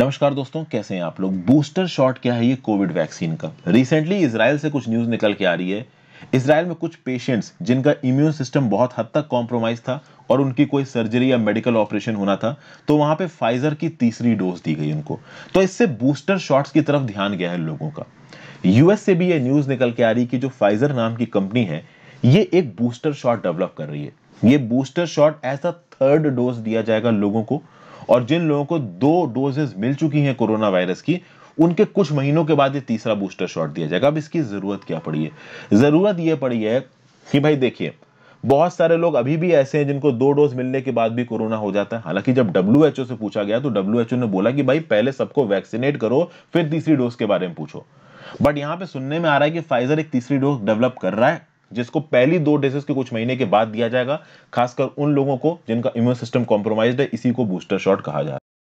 नमस्कार दोस्तों कैसे हैं आप लोग बूस्टर शॉट क्या है ये कोविड वैक्सीन का रिसेंटली इसराइल से कुछ न्यूज़ निकल के आ रही है इसराइल में कुछ पेशेंट्स जिनका इम्यून सिस्टम बहुत हद तक कॉम्प्रोमाइज था और उनकी कोई सर्जरी या मेडिकल ऑपरेशन होना था तो वहां पे फाइजर की तीसरी डोज दी गई उनको तो इससे बूस्टर शॉट्स की तरफ ध्यान गया है लोगों का यूएस से भी ये न्यूज़ निकल के आ रही कि जो फाइजर नाम की कंपनी है ये एक बूस्टर शॉट डेवलप कर रही है ये booster shot as a third dose दिया जाएगा लोगों को और जिन लोगों को दो डोजेज मिल चुकी हैं कोरोना वायरस की उनके कुछ महीनों के बाद ये तीसरा बूस्टर शॉट दिया जाएगा अब इसकी जरूरत क्या पड़ी है जरूरत यह पड़ी है कि भाई देखिए बहुत सारे लोग अभी भी ऐसे हैं जिनको दो डोज मिलने के बाद भी कोरोना हो जाता है हालांकि जब डब्ल्यू से पूछा गया तो डब्ल्यू ने बोला कि भाई पहले सबको वैक्सीनेट करो फिर तीसरी डोज के बारे में पूछो बट यहां पे सुनने में आ रहा है कि फाइजर एक तीसरी डोज डेवलप कर रहा है जिसको पहली दो डोजेस के कुछ महीने के बाद दिया जाएगा खासकर उन लोगों को जिनका इम्यून सिस्टम कॉम्प्रोमाइज है इसी को बूस्टर शॉट कहा जाता है